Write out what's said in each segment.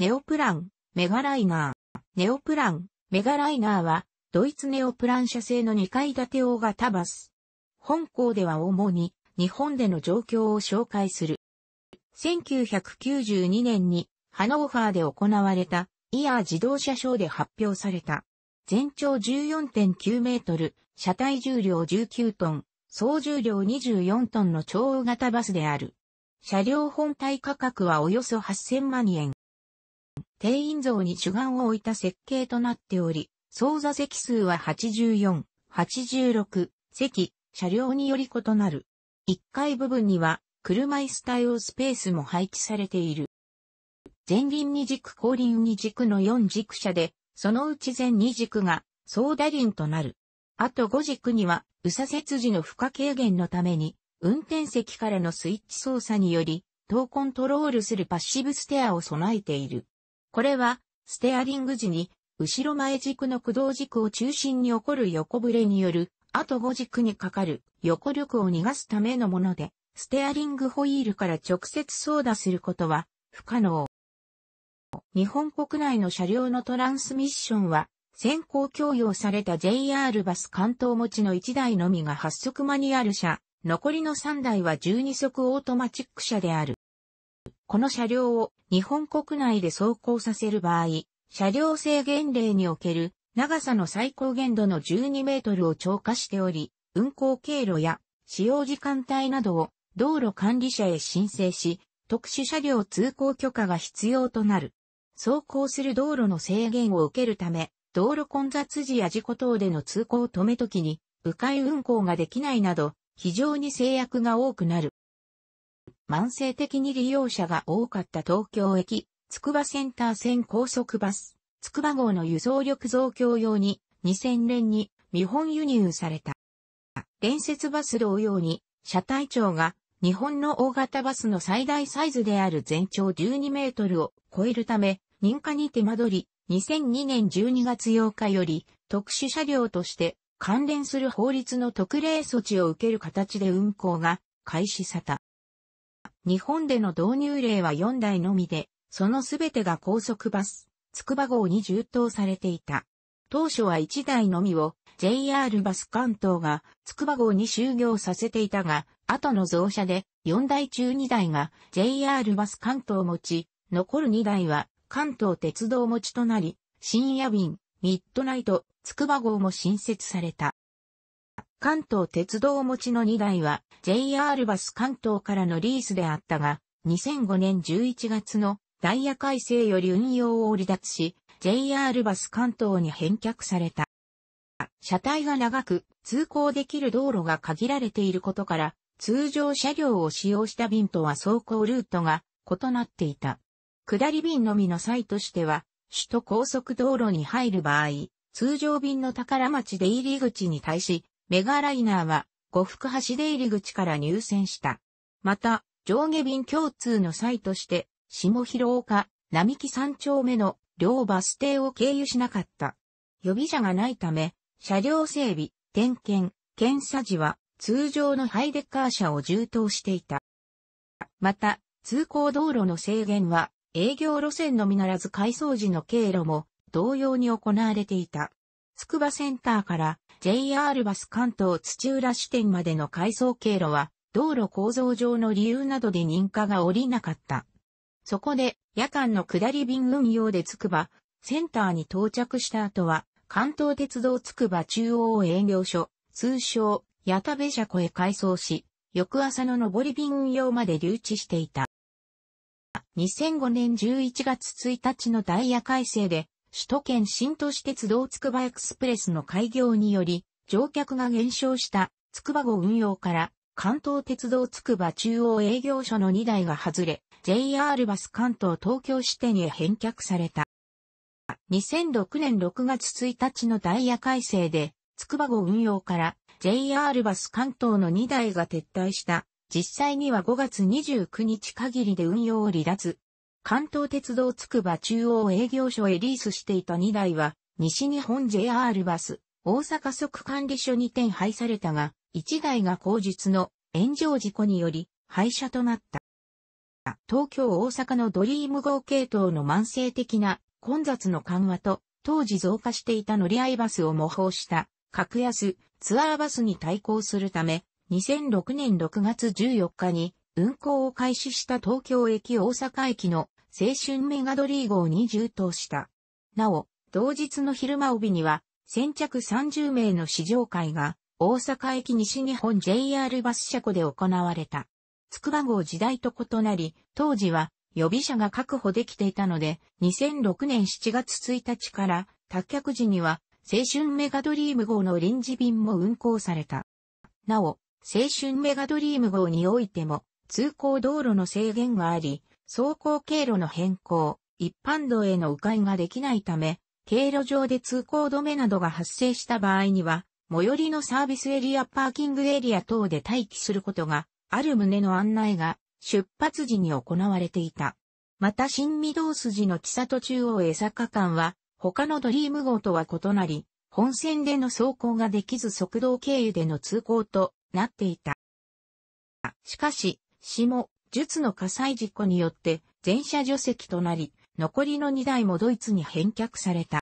ネオプラン、メガライナー。ネオプラン、メガライナーは、ドイツネオプラン社製の2階建て大型バス。本校では主に、日本での状況を紹介する。1992年に、ハノーファーで行われた、イヤー自動車ショーで発表された。全長14.9メートル、車体重量19トン、総重量24トンの超大型バスである。車両本体価格はおよそ8000万円。定員像に主眼を置いた設計となっており、操座席数は84、86席、車両により異なる。1階部分には車椅子対応スペースも配置されている。前輪二軸後輪二軸の4軸車で、そのうち前二軸が総打輪となる。あと5軸には右左折時の負荷軽減のために、運転席からのスイッチ操作により、等コントロールするパッシブステアを備えている。これは、ステアリング時に、後ろ前軸の駆動軸を中心に起こる横ブレによる、後5軸にかかる横力を逃がすためのもので、ステアリングホイールから直接操舵することは不可能。日本国内の車両のトランスミッションは、先行供与された JR バス関東持ちの1台のみが8速マニュアル車、残りの3台は12速オートマチック車である。この車両を日本国内で走行させる場合、車両制限令における長さの最高限度の12メートルを超過しており、運行経路や使用時間帯などを道路管理者へ申請し、特殊車両通行許可が必要となる。走行する道路の制限を受けるため、道路混雑時や事故等での通行を止め時に、迂回運行ができないなど、非常に制約が多くなる。慢性的に利用者が多かった東京駅、筑波センター線高速バス、筑波号の輸送力増強用に2000年に日本輸入された。連接バス同様に車体長が日本の大型バスの最大サイズである全長12メートルを超えるため、認可に手間取り、2002年12月8日より特殊車両として関連する法律の特例措置を受ける形で運行が開始された。日本での導入例は4台のみで、そのすべてが高速バス、つくば号に充当されていた。当初は1台のみを JR バス関東がつくば号に就業させていたが、後の増車で4台中2台が JR バス関東持ち、残る2台は関東鉄道持ちとなり、深夜便、ミッドナイト、つくば号も新設された。関東鉄道持ちの2台は JR バス関東からのリースであったが、2005年11月のダイヤ改正より運用を離脱し、JR バス関東に返却された。車体が長く、通行できる道路が限られていることから、通常車両を使用した便とは走行ルートが異なっていた。下り便のみの際としては、首都高速道路に入る場合、通常便の宝町出入り口に対し、メガライナーは呉服橋出入り口から入線した。また、上下便共通の際として、下広岡、並木三丁目の両バス停を経由しなかった。予備車がないため、車両整備、点検、検査時は通常のハイデッカー車を充当していた。また、通行道路の制限は営業路線のみならず改装時の経路も同様に行われていた。筑波センターから JR バス関東土浦支店までの改装経路は、道路構造上の理由などで認可が下りなかった。そこで、夜間の下り便運用でつくば、センターに到着した後は、関東鉄道つくば中央営業所、通称、矢田部車庫へ改装し、翌朝の上り便運用まで留置していた。2005年11月1日のダイヤ改正で、首都圏新都市鉄道つくばエクスプレスの開業により、乗客が減少したつくば号運用から、関東鉄道つくば中央営業所の2台が外れ、JR バス関東東京支店へ返却された。2006年6月1日のダイヤ改正で、つくば号運用から JR バス関東の2台が撤退した。実際には5月29日限りで運用を離脱。関東鉄道つくば中央営業所へリースしていた2台は、西日本 JR バス、大阪即管理所に転廃されたが、1台が後日の炎上事故により廃車となった。東京大阪のドリーム号系統の慢性的な混雑の緩和と、当時増加していた乗り合いバスを模倣した格安ツアーバスに対抗するため、2006年6月14日に運行を開始した東京駅大阪駅の青春メガドリー号に充当した。なお、同日の昼間帯には、先着30名の試乗会が、大阪駅西日本 JR バス車庫で行われた。筑波号時代と異なり、当時は予備車が確保できていたので、2006年7月1日から、脱却時には、青春メガドリーム号の臨時便も運行された。なお、青春メガドリーム号においても、通行道路の制限があり、走行経路の変更、一般道への迂回ができないため、経路上で通行止めなどが発生した場合には、最寄りのサービスエリアパーキングエリア等で待機することがある旨の案内が出発時に行われていた。また新御堂筋の千里中央江坂間は他のドリーム号とは異なり、本線での走行ができず速道経由での通行となっていた。しかし、死も、術の火災事故によって全車除籍となり、残りの2台もドイツに返却された。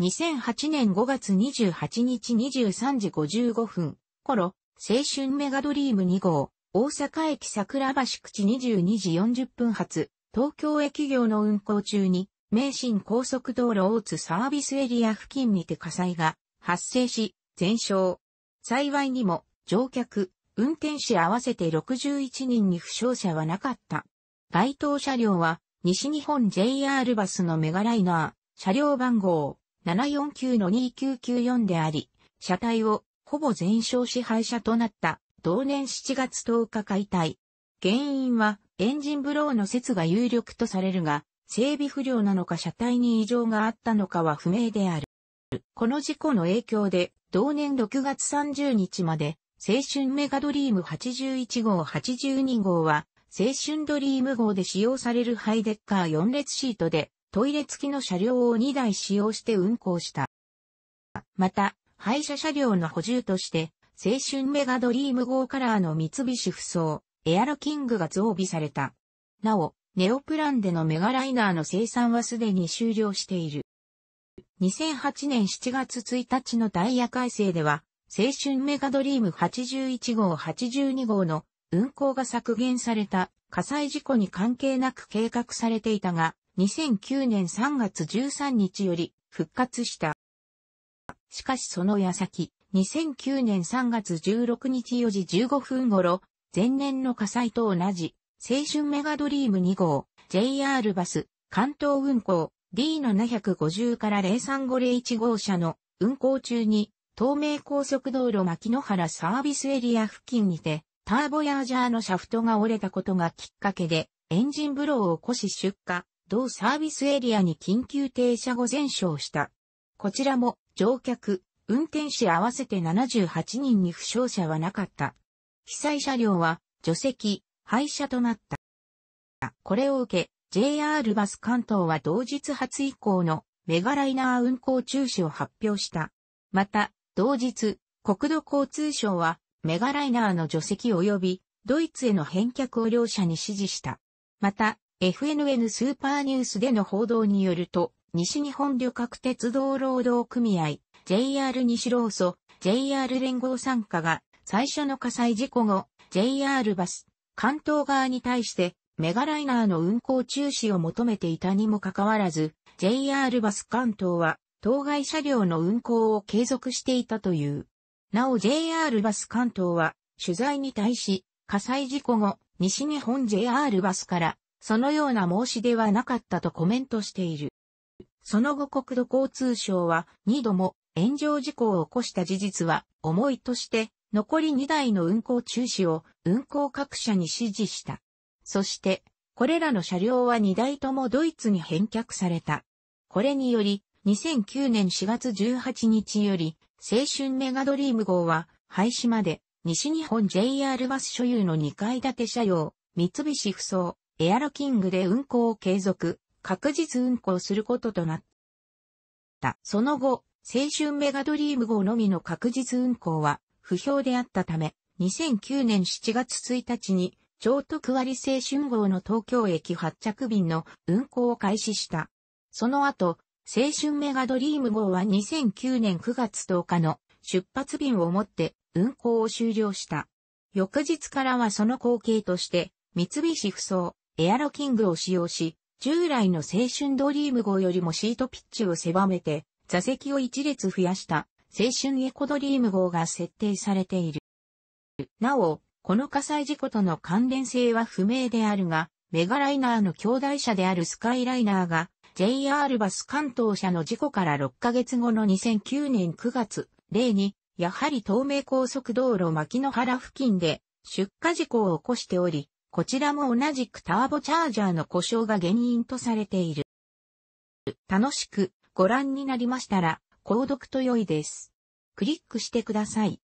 2008年5月28日23時55分頃、青春メガドリーム2号、大阪駅桜橋口22時40分発、東京駅業の運行中に、名神高速道路大津サービスエリア付近にて火災が発生し、全焼。幸いにも乗客、運転士合わせて61人に負傷者はなかった。該当車両は、西日本 JR バスのメガライナー、車両番号749-2994であり、車体をほぼ全焼支配車となった同年7月10日解体。原因はエンジンブローの説が有力とされるが、整備不良なのか車体に異常があったのかは不明である。この事故の影響で、同年6月30日まで青春メガドリーム81号82号は、青春ドリーム号で使用されるハイデッカー4列シートで、トイレ付きの車両を2台使用して運行した。また、廃車車両の補充として、青春メガドリーム号カラーの三菱不装、エアロキングが増備された。なお、ネオプランでのメガライナーの生産はすでに終了している。2008年7月1日のダイヤ改正では、青春メガドリーム81号82号の運行が削減された火災事故に関係なく計画されていたが、2009年3月13日より復活した。しかしその矢先、2009年3月16日4時15分頃、前年の火災と同じ、青春メガドリーム2号、JR バス、関東運行、D750 から03501号車の運行中に東名高速道路牧野原サービスエリア付近にて、ターボヤージャーのシャフトが折れたことがきっかけで、エンジンブローを起こし出火、同サービスエリアに緊急停車後全焼した。こちらも乗客、運転士合わせて78人に負傷者はなかった。被災車両は除籍、廃車となった。これを受け、JR バス関東は同日発以降のメガライナー運行中止を発表した。また、同日、国土交通省は、メガライナーの除籍及び、ドイツへの返却を両者に指示した。また、FNN スーパーニュースでの報道によると、西日本旅客鉄道労働組合、JR 西労組、JR 連合参加が、最初の火災事故後、JR バス、関東側に対して、メガライナーの運行中止を求めていたにもかかわらず、JR バス関東は当該車両の運行を継続していたという。なお JR バス関東は、取材に対し、火災事故後、西日本 JR バスから、そのような申し出はなかったとコメントしている。その後国土交通省は2度も炎上事故を起こした事実は重いとして残り2台の運行中止を運行各社に指示した。そしてこれらの車両は2台ともドイツに返却された。これにより2009年4月18日より、青春メガドリーム号は、廃止まで、西日本 JR バス所有の2階建て車両、三菱不走、エアロキングで運行を継続、確実運行することとなった。その後、青春メガドリーム号のみの確実運行は、不評であったため、2009年7月1日に、超特割青春号の東京駅発着便の運行を開始した。その後、青春メガドリーム号は2009年9月10日の出発便をもって運行を終了した。翌日からはその後継として、三菱ふそう、エアロキングを使用し、従来の青春ドリーム号よりもシートピッチを狭めて、座席を一列増やした青春エコドリーム号が設定されている。なお、この火災事故との関連性は不明であるが、メガライナーの兄弟車であるスカイライナーが JR バス関東社の事故から6ヶ月後の2009年9月、例に、やはり東名高速道路牧野原付近で出火事故を起こしており、こちらも同じくターボチャージャーの故障が原因とされている。楽しくご覧になりましたら、購読と良いです。クリックしてください。